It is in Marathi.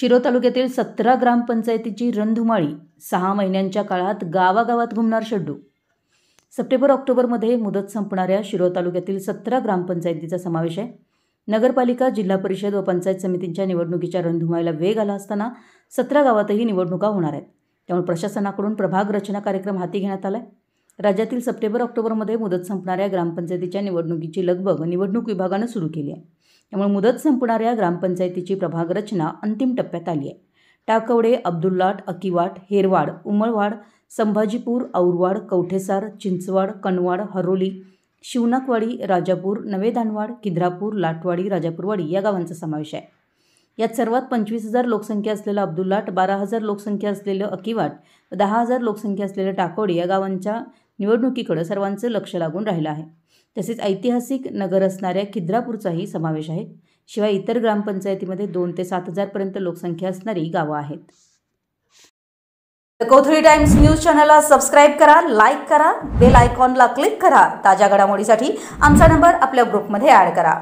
शिरो तालुक्यातील सतरा ग्रामपंचायतीची रणधुमाळी सहा महिन्यांच्या काळात गावागावात घुमणार शेड्डू सप्टेंबर ऑक्टोबरमध्ये मुदत संपणाऱ्या शिरो तालुक्यातील सतरा ग्रामपंचायतीचा समावेश आहे नगरपालिका जिल्हा परिषद व पंचायत समितींच्या निवडणुकीच्या रणधुमाळीला वेग आला असताना सतरा गावातही निवडणुका होणार आहेत त्यामुळे प्रशासनाकडून प्रभाग रचना कार्यक्रम हाती घेण्यात आला आहे राज्यातील सप्टेंबर ऑक्टोबरमध्ये मुदत संपणाऱ्या ग्रामपंचायतीच्या निवडणुकीची लगबग निवडणूक विभागानं सुरू केली आहे त्यामुळे मुदत संपणाऱ्या ग्रामपंचायतीची प्रभाग रचना अंतिम टप्प्यात आली आहे टाकवडे अब्दुल्लाट अकिवाट हेरवाड उमळवाड संभाजीपूर औरवाड कवठेसार चिंचवाड कनवाड हरोली शिवनाकवाडी राजापूर नवे धानवाड किद्रापूर लाटवाडी राजापूरवाडी या गावांचा समावेश आहे यात सर्वात पंचवीस हजार लोकसंख्या असलेलं अब्दुल्लाट बारा हजार लोकसंख्या असलेलं अकिवाट दहा हजार लोकसंख्या असलेलं टाकवडे या गावांच्या निवडणुकीकडे सर्वांचं लक्ष लागून राहिलं आहे तसेच ऐतिहासिक नगर असणाऱ्या खिद्रापूरचाही समावेश आहे शिवाय इतर ग्रामपंचायतीमध्ये दोन ते सात पर्यंत लोकसंख्या असणारी गावं आहेत कोथळी टाइम्स न्यूज चॅनलला सबस्क्राईब करा लाईक करा बेल आयकॉनला क्लिक करा ताज्या घडामोडीसाठी आमचा नंबर आपल्या ग्रुपमध्ये ऍड करा